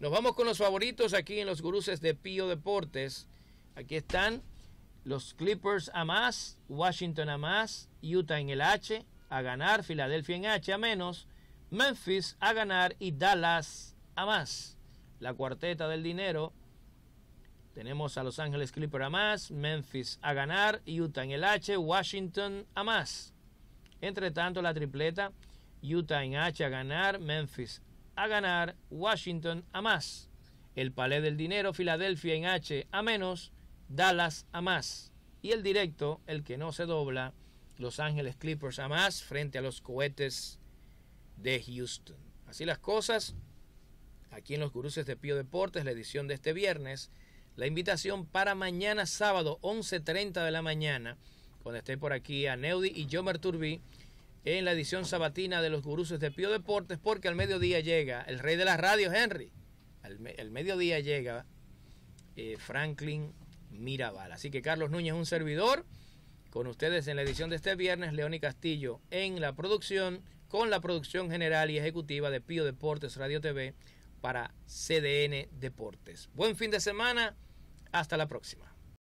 Nos vamos con los favoritos aquí en los guruses de Pío Deportes. Aquí están los Clippers a más, Washington a más, Utah en el H, a ganar, Filadelfia en H a menos, Memphis a ganar y Dallas a más. La cuarteta del dinero. Tenemos a Los Ángeles Clippers a más, Memphis a ganar, Utah en el H, Washington a más. Entre tanto, la tripleta, Utah en H a ganar, Memphis a ganar, Washington a más, el Palais del Dinero Filadelfia en H a menos, Dallas a más y el directo, el que no se dobla, Los Ángeles Clippers a más frente a los cohetes de Houston. Así las cosas, aquí en los cruces de Pío Deportes, la edición de este viernes, la invitación para mañana sábado 11.30 de la mañana, cuando esté por aquí a Neudi y Jomer Turbi en la edición sabatina de los guruses de Pío Deportes, porque al mediodía llega el rey de las radios, Henry. Al, mediodía llega eh, Franklin Mirabal. Así que Carlos Núñez, un servidor, con ustedes en la edición de este viernes, León y Castillo en la producción, con la producción general y ejecutiva de Pío Deportes Radio TV para CDN Deportes. Buen fin de semana, hasta la próxima.